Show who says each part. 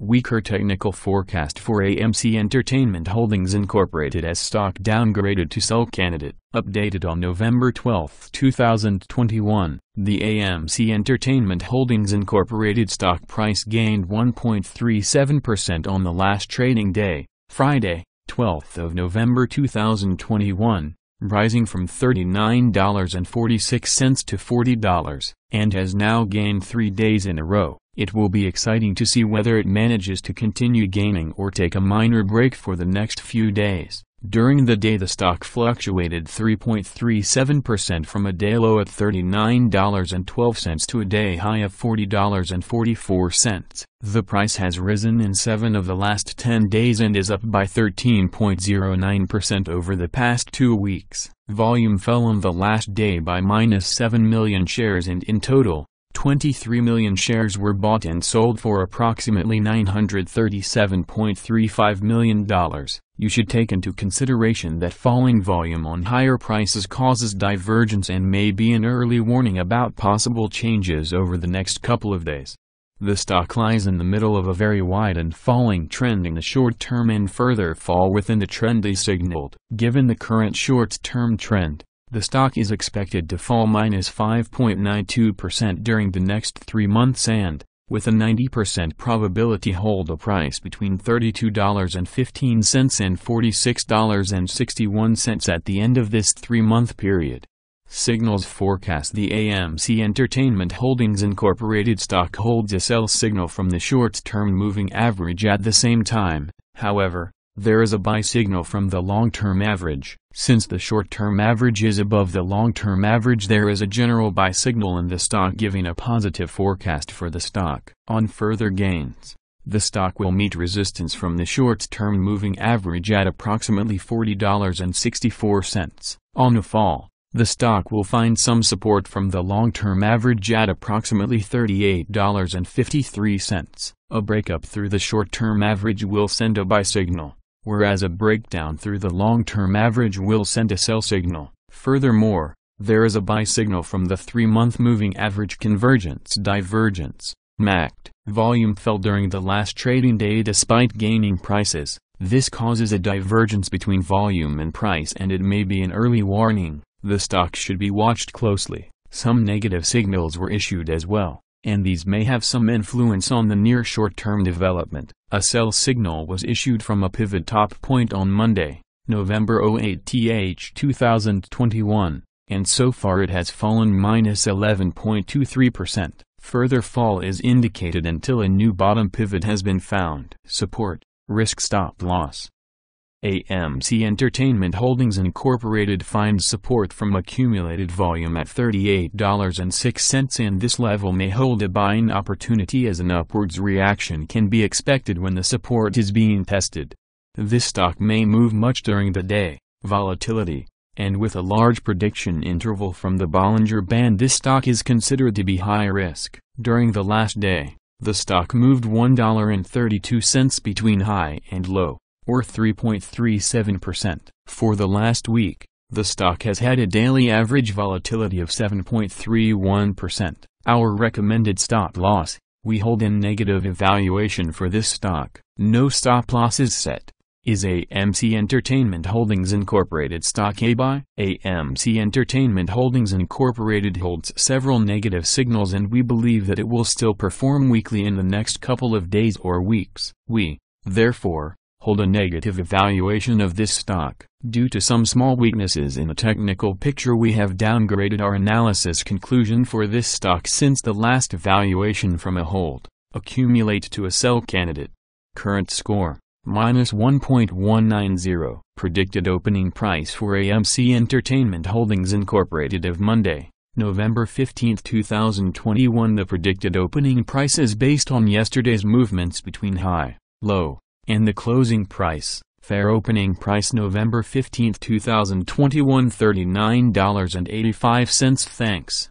Speaker 1: Weaker technical forecast for AMC Entertainment Holdings Incorporated as stock downgraded to sell candidate. Updated on November 12, 2021, the AMC Entertainment Holdings Incorporated stock price gained 1.37% on the last trading day, Friday, 12th of November 2021, rising from $39.46 to $40, and has now gained 3 days in a row. It will be exciting to see whether it manages to continue gaining or take a minor break for the next few days. During the day the stock fluctuated 3.37% from a day low at $39.12 to a day high of $40.44. The price has risen in 7 of the last 10 days and is up by 13.09% over the past 2 weeks. Volume fell on the last day by minus 7 million shares and in total, 23 million shares were bought and sold for approximately $937.35 million. You should take into consideration that falling volume on higher prices causes divergence and may be an early warning about possible changes over the next couple of days. The stock lies in the middle of a very wide and falling trend in the short term and further fall within the trend is signaled. Given the current short-term trend, the stock is expected to fall minus 5.92% during the next three months and, with a 90% probability hold a price between $32.15 and $46.61 at the end of this three-month period. Signals forecast the AMC Entertainment Holdings Incorporated stock holds a sell signal from the short-term moving average at the same time, however, there is a buy signal from the long-term average. Since the short-term average is above the long-term average there is a general buy signal in the stock giving a positive forecast for the stock. On further gains, the stock will meet resistance from the short-term moving average at approximately $40.64. On a fall, the stock will find some support from the long-term average at approximately $38.53. A breakup through the short-term average will send a buy signal whereas a breakdown through the long-term average will send a sell signal. Furthermore, there is a buy signal from the three-month moving average convergence divergence, MACD. Volume fell during the last trading day despite gaining prices. This causes a divergence between volume and price and it may be an early warning. The stock should be watched closely. Some negative signals were issued as well and these may have some influence on the near short-term development. A sell signal was issued from a pivot top point on Monday, November 08 th 2021, and so far it has fallen minus 11.23%. Further fall is indicated until a new bottom pivot has been found. Support, risk stop loss. AMC Entertainment Holdings Incorporated finds support from accumulated volume at $38.06 and this level may hold a buying opportunity as an upwards reaction can be expected when the support is being tested. This stock may move much during the day, volatility, and with a large prediction interval from the Bollinger Band this stock is considered to be high risk. During the last day, the stock moved $1.32 between high and low or 3.37%. For the last week, the stock has had a daily average volatility of 7.31%. Our recommended stop loss, we hold in negative evaluation for this stock. No stop loss is set. Is AMC Entertainment Holdings Incorporated stock A buy? AMC Entertainment Holdings Incorporated holds several negative signals and we believe that it will still perform weakly in the next couple of days or weeks. We, therefore, hold a negative evaluation of this stock. Due to some small weaknesses in the technical picture we have downgraded our analysis conclusion for this stock since the last evaluation from a hold, accumulate to a sell candidate. Current score, minus 1.190. Predicted opening price for AMC Entertainment Holdings Incorporated of Monday, November 15, 2021 The predicted opening price is based on yesterday's movements between high, low, and the closing price, fair opening price November 15, 2021 $39.85 Thanks.